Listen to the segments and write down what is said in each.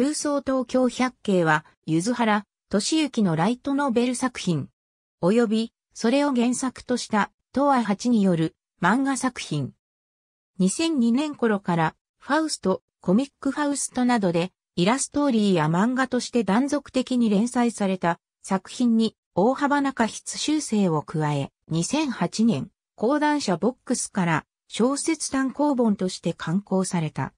空想東京百景は、ゆずはら、としゆきのライトノベル作品。及び、それを原作とした、東亜八による漫画作品。2002年頃から、ファウスト、コミックファウストなどで、イラストーリーや漫画として断続的に連載された作品に大幅な過失修正を加え、2008年、講談社ボックスから小説単行本として刊行された。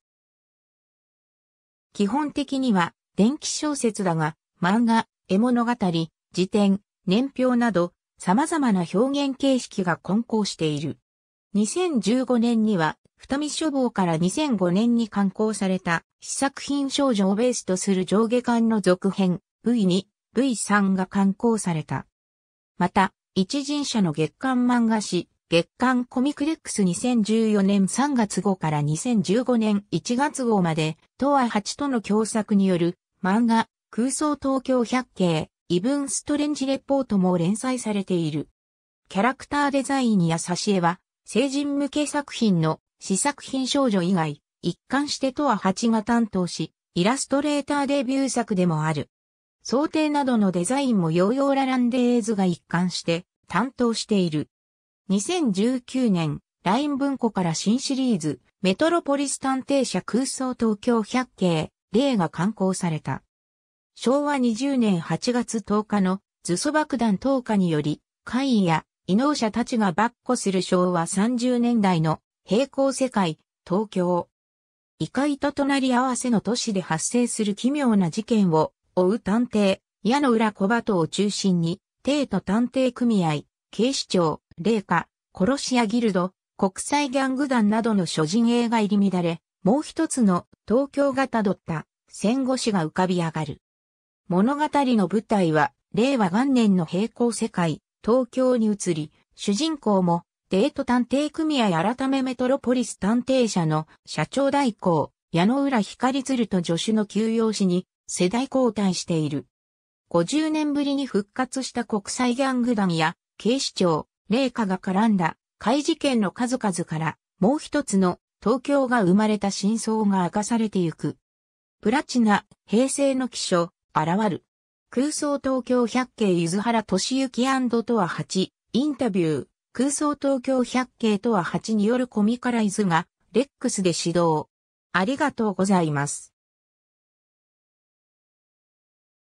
基本的には電気小説だが、漫画、絵物語、辞典、年表など様々な表現形式が混交している。2015年には、二見書房から2005年に刊行された、試作品少女をベースとする上下巻の続編、V2、V3 が刊行された。また、一人者の月刊漫画誌、月刊コミクレックス2014年3月号から2015年1月号まで、東亜八との共作による漫画、空想東京百景、異文ストレンジレポートも連載されている。キャラクターデザインや挿絵は、成人向け作品の試作品少女以外、一貫して東亜8が担当し、イラストレーターデビュー作でもある。想定などのデザインもヨーヨーラランデーズが一貫して担当している。2019年、LINE 文庫から新シリーズ、メトロポリス探偵社空想東京百景、例が刊行された。昭和20年8月10日の図素爆弾投下により、会員や異能者たちが跋扈する昭和30年代の平行世界、東京。異界と隣り合わせの都市で発生する奇妙な事件を追う探偵、矢野浦小鳩を中心に、帝都探偵組合、警視庁、霊下、殺し屋ギルド、国際ギャング団などの諸人映画入り乱れ、もう一つの東京型ドった戦後史が浮かび上がる。物語の舞台は、令和元年の平行世界、東京に移り、主人公も、デート探偵組合改めメトロポリス探偵社の社長代行、矢野浦光鶴と助手の休養士に世代交代している。50年ぶりに復活した国際ギャング団や警視庁、麗下が絡んだ怪事件の数々からもう一つの東京が生まれた真相が明かされてゆく。プラチナ、平成の記書、現る。空想東京百景ゆずはらとしゆきとは8、インタビュー、空想東京百景とは8によるコミカライズが、レックスで指導。ありがとうございます。